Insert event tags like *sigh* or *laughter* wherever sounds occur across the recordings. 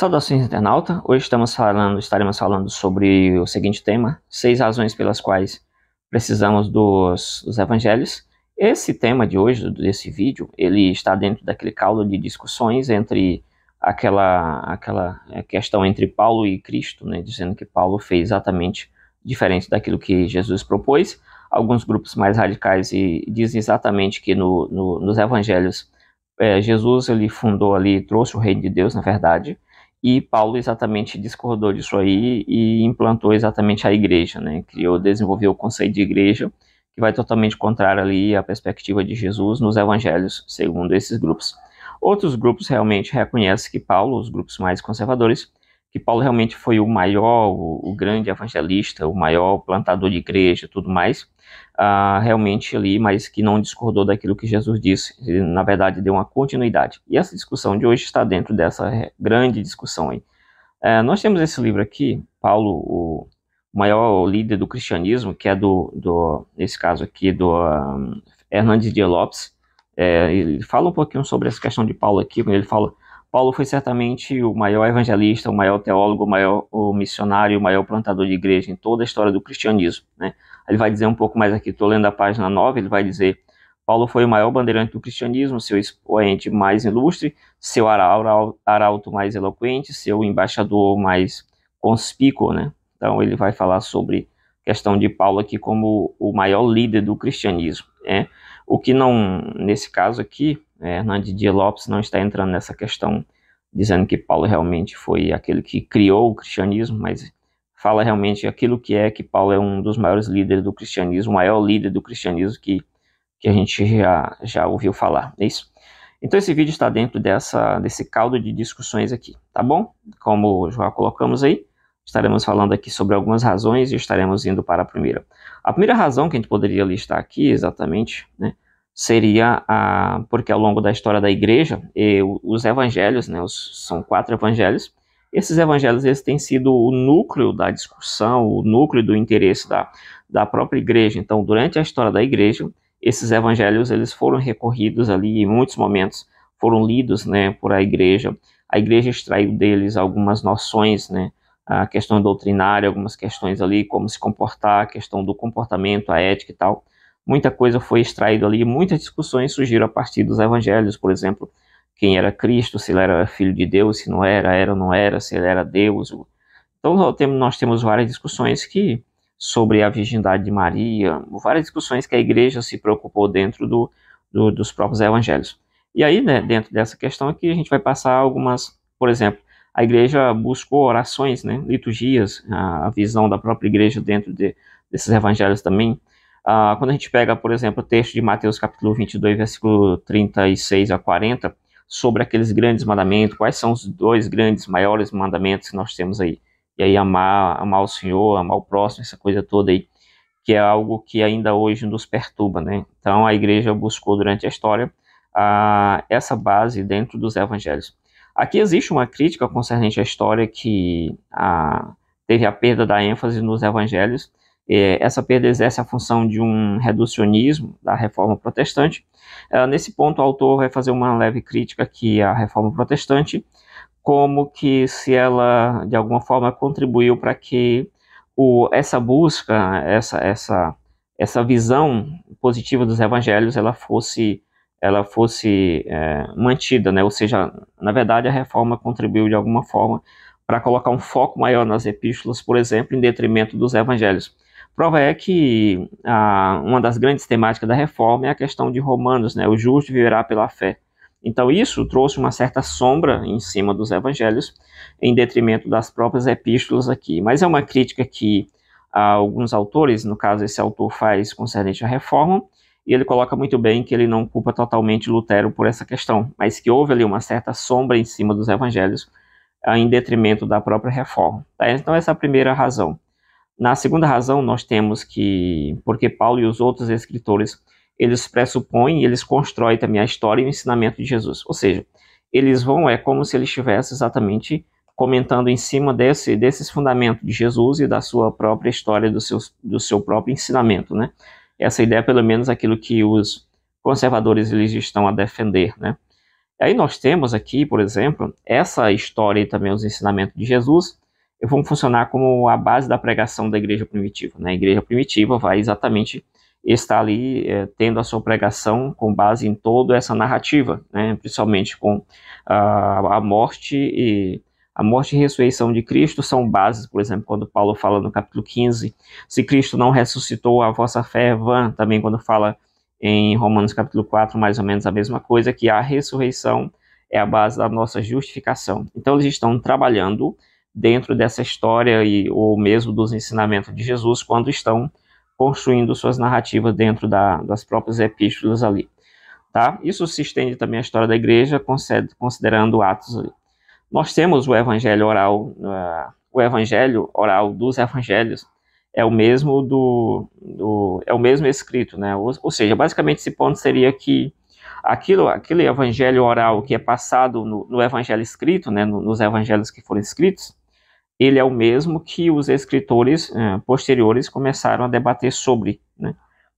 Saudações internauta, hoje estamos falando, estaremos falando sobre o seguinte tema, seis razões pelas quais precisamos dos, dos evangelhos. Esse tema de hoje, desse vídeo, ele está dentro daquele caldo de discussões entre aquela, aquela eh, questão entre Paulo e Cristo, né, dizendo que Paulo fez exatamente diferente daquilo que Jesus propôs. Alguns grupos mais radicais e, dizem exatamente que no, no, nos evangelhos é, Jesus ele fundou ali, trouxe o reino de Deus, na verdade, e Paulo exatamente discordou disso aí e implantou exatamente a igreja, né? Criou, desenvolveu o conceito de igreja, que vai totalmente contrário ali à perspectiva de Jesus nos evangelhos, segundo esses grupos. Outros grupos realmente reconhecem que Paulo, os grupos mais conservadores, que Paulo realmente foi o maior, o, o grande evangelista, o maior plantador de igreja e tudo mais, uh, realmente ali, mas que não discordou daquilo que Jesus disse. na verdade, deu uma continuidade. E essa discussão de hoje está dentro dessa grande discussão aí. Uh, nós temos esse livro aqui, Paulo, o maior líder do cristianismo, que é do, do nesse caso aqui, do um, Hernandes de Lopes. É, ele fala um pouquinho sobre essa questão de Paulo aqui, quando ele fala Paulo foi certamente o maior evangelista, o maior teólogo, o maior o missionário, o maior plantador de igreja em toda a história do cristianismo. Né? Ele vai dizer um pouco mais aqui, estou lendo a página 9, ele vai dizer: Paulo foi o maior bandeirante do cristianismo, seu expoente mais ilustre, seu arauto mais eloquente, seu embaixador mais conspícuo, né? Então ele vai falar sobre a questão de Paulo aqui como o maior líder do cristianismo, né? O que não, nesse caso aqui, é, né, Hernandes Lopes não está entrando nessa questão dizendo que Paulo realmente foi aquele que criou o cristianismo, mas fala realmente aquilo que é que Paulo é um dos maiores líderes do cristianismo, o maior líder do cristianismo que, que a gente já, já ouviu falar. É isso. Então esse vídeo está dentro dessa, desse caldo de discussões aqui, tá bom? Como já colocamos aí, estaremos falando aqui sobre algumas razões e estaremos indo para a primeira. A primeira razão que a gente poderia listar aqui, exatamente, né, seria a, porque ao longo da história da igreja, os evangelhos, né, os, são quatro evangelhos, esses evangelhos eles têm sido o núcleo da discussão, o núcleo do interesse da, da própria igreja. Então, durante a história da igreja, esses evangelhos eles foram recorridos ali em muitos momentos foram lidos né, por a igreja. A igreja extraiu deles algumas noções, né, a questão doutrinária, algumas questões ali, como se comportar, a questão do comportamento, a ética e tal. Muita coisa foi extraída ali, muitas discussões surgiram a partir dos evangelhos, por exemplo, quem era Cristo, se ele era filho de Deus, se não era, era ou não era, se ele era Deus. Então nós temos várias discussões que sobre a virgindade de Maria, várias discussões que a igreja se preocupou dentro do, do, dos próprios evangelhos. E aí, né, dentro dessa questão aqui, a gente vai passar algumas, por exemplo, a igreja buscou orações, né, liturgias, a visão da própria igreja dentro de, desses evangelhos também. Ah, quando a gente pega, por exemplo, o texto de Mateus capítulo 22, versículo 36 a 40, sobre aqueles grandes mandamentos, quais são os dois grandes, maiores mandamentos que nós temos aí. E aí amar, amar o Senhor, amar o próximo, essa coisa toda aí, que é algo que ainda hoje nos perturba, né? Então a igreja buscou durante a história a, essa base dentro dos evangelhos. Aqui existe uma crítica concernente à história que a, teve a perda da ênfase nos evangelhos, é, essa perda exerce a função de um reducionismo da reforma protestante. É, nesse ponto, o autor vai fazer uma leve crítica aqui à reforma protestante, como que se ela, de alguma forma, contribuiu para que o, essa busca, essa, essa, essa visão positiva dos evangelhos, ela fosse ela fosse é, mantida, né? Ou seja, na verdade a reforma contribuiu de alguma forma para colocar um foco maior nas epístolas, por exemplo, em detrimento dos evangelhos. Prova é que uma das grandes temáticas da reforma é a questão de Romanos, né? O justo viverá pela fé. Então, isso trouxe uma certa sombra em cima dos evangelhos, em detrimento das próprias epístolas aqui. Mas é uma crítica que alguns autores, no caso esse autor, faz concernente à reforma, e ele coloca muito bem que ele não culpa totalmente Lutero por essa questão, mas que houve ali uma certa sombra em cima dos evangelhos, em detrimento da própria reforma. Tá? Então, essa é a primeira razão. Na segunda razão, nós temos que, porque Paulo e os outros escritores, eles pressupõem e eles constroem também a história e o ensinamento de Jesus. Ou seja, eles vão, é como se eles estivessem exatamente comentando em cima desse, desses fundamentos de Jesus e da sua própria história, do seu, do seu próprio ensinamento, né? Essa ideia, é, pelo menos, aquilo que os conservadores eles estão a defender, né? Aí nós temos aqui, por exemplo, essa história e também os ensinamentos de Jesus, vão funcionar como a base da pregação da igreja primitiva. Né? A igreja primitiva vai exatamente estar ali é, tendo a sua pregação com base em toda essa narrativa, né? principalmente com a, a morte e a morte e ressurreição de Cristo são bases, por exemplo, quando Paulo fala no capítulo 15, se Cristo não ressuscitou, a vossa fé é vã, também quando fala em Romanos capítulo 4, mais ou menos a mesma coisa, que a ressurreição é a base da nossa justificação. Então eles estão trabalhando dentro dessa história e, ou mesmo dos ensinamentos de Jesus quando estão construindo suas narrativas dentro da, das próprias epístolas ali. Tá? Isso se estende também à história da igreja, considerando Atos ali. Nós temos o evangelho oral, uh, o evangelho oral dos evangelhos é o mesmo do, do é o mesmo escrito, né? Ou, ou, seja, basicamente esse ponto seria que aquilo, aquele evangelho oral que é passado no, no evangelho escrito, né, no, nos evangelhos que foram escritos, ele é o mesmo que os escritores eh, posteriores começaram a debater sobre, né?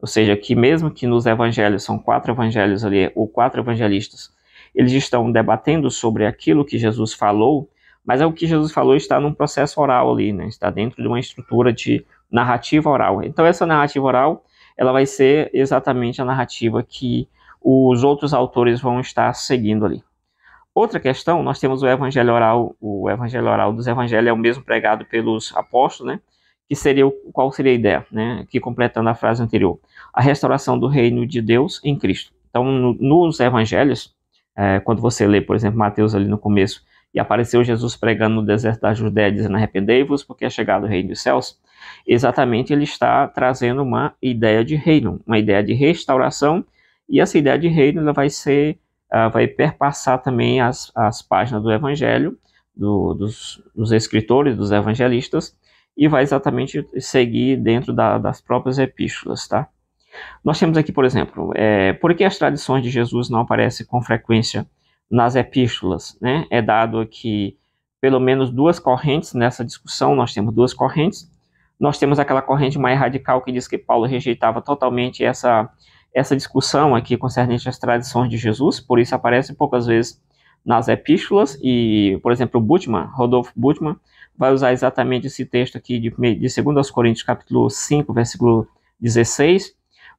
Ou seja, que mesmo que nos evangelhos são quatro evangelhos ali, ou quatro evangelistas, eles estão debatendo sobre aquilo que Jesus falou, mas é o que Jesus falou está num processo oral ali, né? Está dentro de uma estrutura de narrativa oral. Então essa narrativa oral, ela vai ser exatamente a narrativa que os outros autores vão estar seguindo ali. Outra questão, nós temos o evangelho oral, o evangelho oral dos evangelhos é o mesmo pregado pelos apóstolos, né? Que seria o, qual seria a ideia, né? Que completando a frase anterior, a restauração do reino de Deus em Cristo. Então, no, nos evangelhos, é, quando você lê, por exemplo, Mateus ali no começo, e apareceu Jesus pregando no deserto da Judéia, dizendo: Arrependei-vos, porque é chegado o reino dos céus. Exatamente, ele está trazendo uma ideia de reino, uma ideia de restauração, e essa ideia de reino ela vai ser ah, vai perpassar também as, as páginas do Evangelho, do, dos, dos, escritores, dos evangelistas, e vai exatamente seguir dentro da, das próprias epístolas, tá? Nós temos aqui, por exemplo, é, por que as tradições de Jesus não aparecem com frequência nas epístolas? Né? É dado aqui pelo menos duas correntes nessa discussão, nós temos duas correntes. Nós temos aquela corrente mais radical que diz que Paulo rejeitava totalmente essa essa discussão aqui concernente às tradições de Jesus, por isso aparece poucas vezes nas epístolas, e, por exemplo, Butman, Rodolfo Butman, vai usar exatamente esse texto aqui de, de 2 Coríntios, capítulo 5, versículo 16,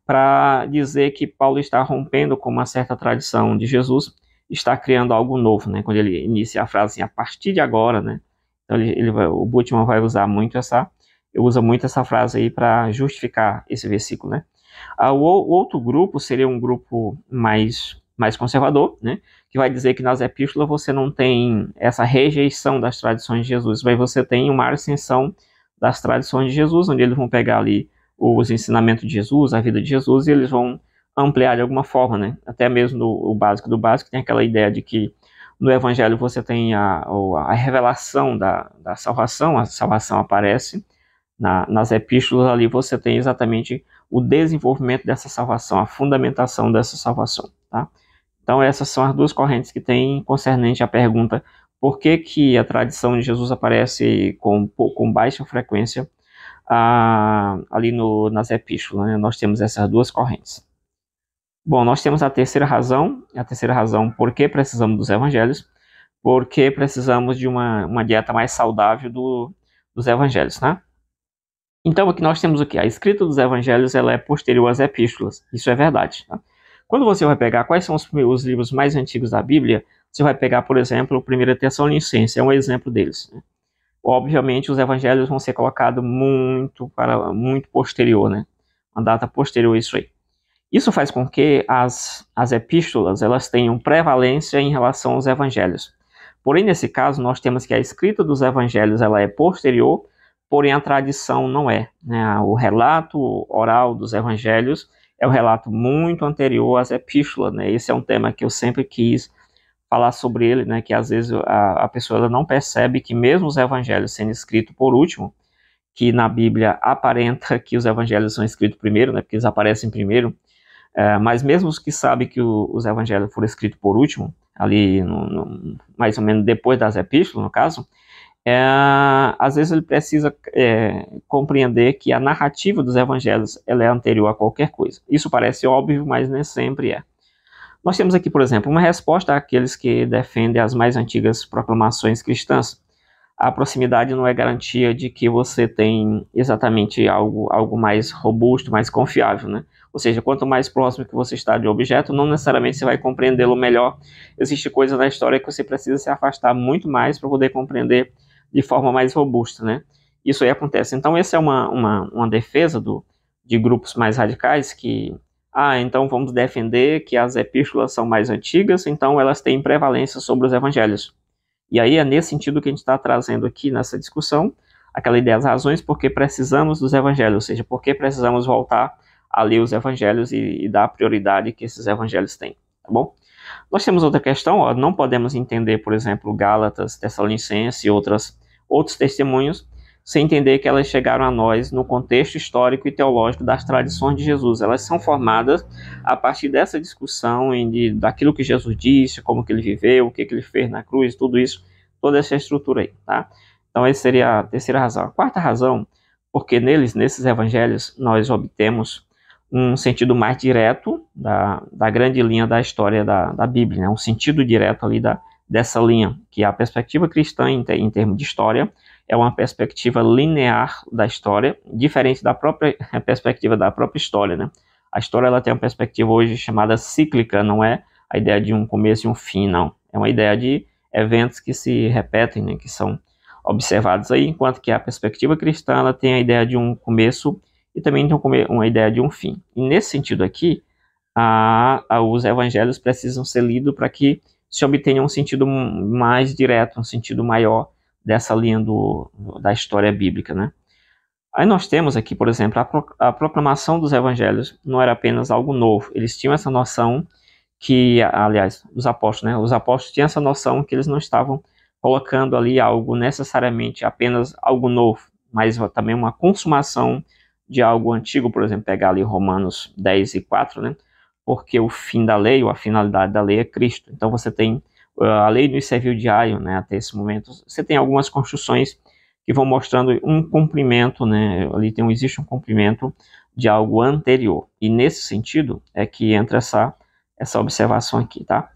para dizer que Paulo está rompendo com uma certa tradição de Jesus, está criando algo novo, né? Quando ele inicia a frase assim, a partir de agora, né? Então ele, ele vai, o Butman vai usar muito essa, usa muito essa frase aí para justificar esse versículo, né? Ah, o outro grupo seria um grupo mais, mais conservador, né? que vai dizer que nas epístolas você não tem essa rejeição das tradições de Jesus, mas você tem uma ascensão das tradições de Jesus, onde eles vão pegar ali os ensinamentos de Jesus, a vida de Jesus, e eles vão ampliar de alguma forma, né? Até mesmo no, o básico do básico tem aquela ideia de que no Evangelho você tem a, a revelação da, da salvação, a salvação aparece. Na, nas epístolas ali você tem exatamente o desenvolvimento dessa salvação, a fundamentação dessa salvação, tá? Então essas são as duas correntes que tem concernente à pergunta por que, que a tradição de Jesus aparece com, com baixa frequência ah, ali no, nas epístolas, né? Nós temos essas duas correntes. Bom, nós temos a terceira razão, a terceira razão por que precisamos dos evangelhos, porque precisamos de uma, uma dieta mais saudável do, dos evangelhos, né? Então aqui nós temos o que? A escrita dos evangelhos ela é posterior às epístolas. Isso é verdade. Tá? Quando você vai pegar quais são os, os, livros mais antigos da Bíblia, você vai pegar, por exemplo, o 1 Tessalonicense, é um exemplo deles. Né? Obviamente, os evangelhos vão ser colocados muito para muito posterior, né? Uma data posterior a isso aí. Isso faz com que as, as epístolas elas tenham prevalência em relação aos evangelhos. Porém, nesse caso, nós temos que a escrita dos evangelhos ela é posterior porém a tradição não é. Né? O relato oral dos evangelhos é um relato muito anterior às epístolas. Né? Esse é um tema que eu sempre quis falar sobre ele, né? que às vezes a, a pessoa não percebe que mesmo os evangelhos sendo escritos por último, que na Bíblia aparenta que os evangelhos são escritos primeiro, né? porque eles aparecem primeiro, é, mas mesmo os que sabem que o, os evangelhos foram escritos por último, ali no, no, mais ou menos depois das epístolas, no caso, é, às vezes ele precisa é, compreender que a narrativa dos evangelhos ela é anterior a qualquer coisa. Isso parece óbvio, mas nem sempre é. Nós temos aqui, por exemplo, uma resposta àqueles que defendem as mais antigas proclamações cristãs. A proximidade não é garantia de que você tem exatamente algo, algo mais robusto, mais confiável, né? Ou seja, quanto mais próximo que você está de um objeto, não necessariamente você vai compreendê-lo melhor. Existe coisa na história que você precisa se afastar muito mais para poder compreender de forma mais robusta, né? Isso aí acontece. Então, essa é uma, uma, uma defesa do, de grupos mais radicais que, ah, então vamos defender que as epístolas são mais antigas, então elas têm prevalência sobre os evangelhos. E aí é nesse sentido que a gente está trazendo aqui nessa discussão aquela ideia das razões porque precisamos dos evangelhos, ou seja, porque precisamos voltar a ler os evangelhos e, e dar a prioridade que esses evangelhos têm, tá bom? Nós temos outra questão, ó, não podemos entender, por exemplo, Gálatas, Tessalonicense e outras outros testemunhos, sem entender que elas chegaram a nós no contexto histórico e teológico das tradições de Jesus. Elas são formadas a partir dessa discussão de, daquilo que Jesus disse, como que ele viveu, o que, que ele fez na cruz, tudo isso, toda essa estrutura aí, tá? Então, essa seria a terceira razão. A quarta razão, porque neles, nesses evangelhos, nós obtemos um sentido mais direto da, da grande linha da história da, da Bíblia, né? um sentido direto ali da, dessa linha, que é a perspectiva cristã em, em termos de história é uma perspectiva linear da história, diferente da própria *laughs* perspectiva da própria história, né? A história ela tem uma perspectiva hoje chamada cíclica, não é a ideia de um começo e um fim, não. É uma ideia de eventos que se repetem, né, que são observados aí, enquanto que a perspectiva cristã ela tem a ideia de um começo e também tem uma ideia de um fim. E nesse sentido aqui, a, a, os evangelhos precisam ser lidos para que se obtenha um sentido mais direto, um sentido maior dessa linha do, da história bíblica, né? Aí nós temos aqui, por exemplo, a, pro, a proclamação dos evangelhos não era apenas algo novo. Eles tinham essa noção que, aliás, os apóstolos, né? Os apóstolos tinham essa noção que eles não estavam colocando ali algo necessariamente apenas algo novo, mas também uma consumação de algo antigo, por exemplo, pegar ali Romanos 10 e 4, né? porque o fim da lei, ou a finalidade da lei é Cristo. Então você tem eh, a lei nos serviu diário, né, até esse momento. Você tem algumas construções que vão mostrando um cumprimento, né, ali tem um, existe um cumprimento de algo anterior. E nesse sentido é que entra essa essa observação aqui, tá?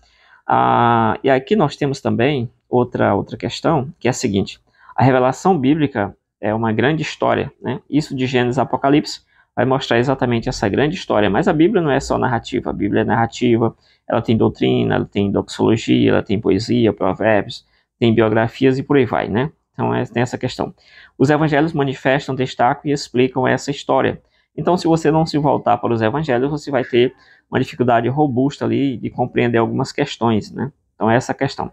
Ah, e aqui nós temos também outra outra questão que é a seguinte: a revelação bíblica é uma grande história, né? Isso de Gênesis a Apocalipse vai mostrar exatamente essa grande história. Mas a Bíblia não é só narrativa, a Bíblia é narrativa, ela tem doutrina, ela tem doxologia, ela tem poesia, provérbios, tem biografias e por aí vai, né? Então é, tem essa questão. Os evangelhos manifestam, destacam e explicam essa história. Então, se você não se voltar para os evangelhos, você vai ter uma dificuldade robusta ali de compreender algumas questões, né? Então, é essa a questão.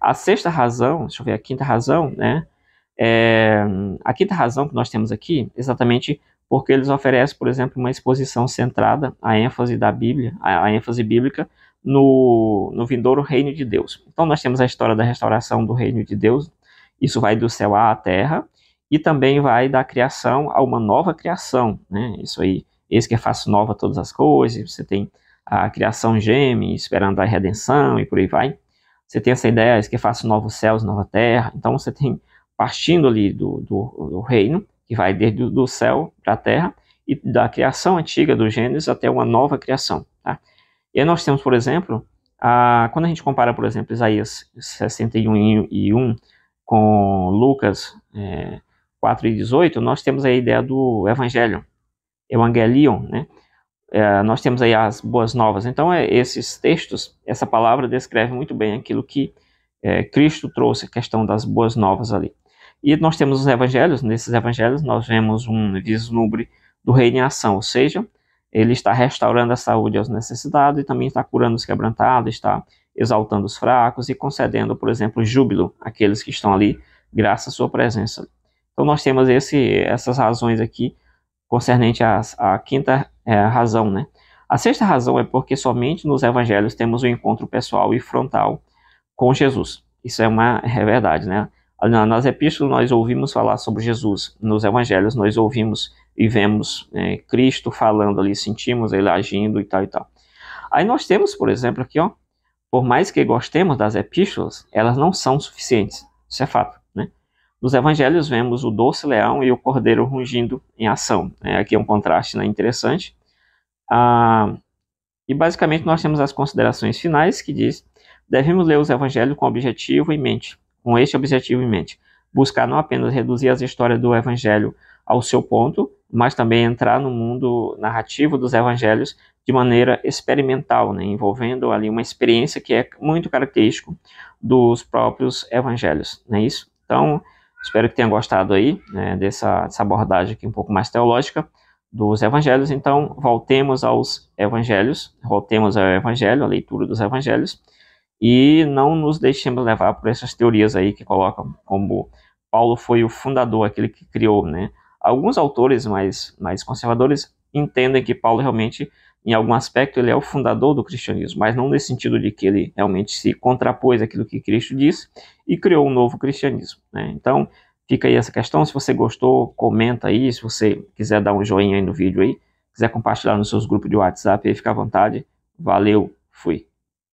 A sexta razão, deixa eu ver, a quinta razão, né? É, a quinta razão que nós temos aqui, exatamente porque eles oferecem, por exemplo, uma exposição centrada à ênfase da Bíblia, à ênfase bíblica, no, no vindouro reino de Deus. Então nós temos a história da restauração do reino de Deus, isso vai do céu à terra, e também vai da criação a uma nova criação, né? Isso aí, esse que faz nova todas as coisas, você tem a criação geme, esperando a redenção e por aí vai. Você tem essa ideia, esse que faz novos céus, nova terra, então você tem, partindo ali do, do, do reino, que vai desde o céu para a terra, e da criação antiga do Gênesis até uma nova criação. Tá? E aí nós temos, por exemplo, a, quando a gente compara, por exemplo, Isaías 61 e 1 com Lucas é, 4 e 18, nós temos a ideia do Evangelho, Evangelion, né? É, nós temos aí as boas novas. Então, é, esses textos, essa palavra descreve muito bem aquilo que é, Cristo trouxe, a questão das boas novas ali. E nós temos os evangelhos, nesses evangelhos nós vemos um vislumbre do reino em ação, ou seja, ele está restaurando a saúde aos necessitados e também está curando os quebrantados, está exaltando os fracos e concedendo, por exemplo, júbilo àqueles que estão ali, graças à sua presença. Então nós temos esse, essas razões aqui concernente à, quinta é, razão, né? A sexta razão é porque somente nos evangelhos temos o um encontro pessoal e frontal com Jesus. Isso é uma é verdade, né? Ah, nas epístolas nós ouvimos falar sobre Jesus, nos evangelhos nós ouvimos e vemos é, Cristo falando ali, sentimos ele agindo e tal e tal. Aí nós temos, por exemplo, aqui, ó, por mais que gostemos das epístolas, elas não são suficientes. Isso é fato. Né? Nos evangelhos vemos o doce leão e o cordeiro rugindo em ação. Né? aqui é um contraste né, interessante. Ah, e basicamente nós temos as considerações finais que diz devemos ler os evangelhos com objetivo em mente com este objetivo em mente: buscar não apenas reduzir as histórias do Evangelho ao seu ponto, mas também entrar no mundo narrativo dos Evangelhos de maneira experimental, né, envolvendo ali uma experiência que é muito característico dos próprios Evangelhos, não é isso? Então, espero que tenha gostado aí né, dessa, dessa abordagem aqui um pouco mais teológica dos Evangelhos. Então, voltemos aos Evangelhos, voltemos ao Evangelho, a leitura dos Evangelhos e não nos deixemos levar por essas teorias aí que colocam como Paulo foi o fundador, aquele que criou, né? Alguns autores mais, mais conservadores entendem que Paulo realmente, em algum aspecto, ele é o fundador do cristianismo, mas não nesse sentido de que ele realmente se contrapôs aquilo que Cristo disse e criou um novo cristianismo, né? Então, fica aí essa questão. Se você gostou, comenta aí. Se você quiser dar um joinha aí no vídeo aí, quiser compartilhar nos seus grupos de WhatsApp aí, fica à vontade. Valeu, fui.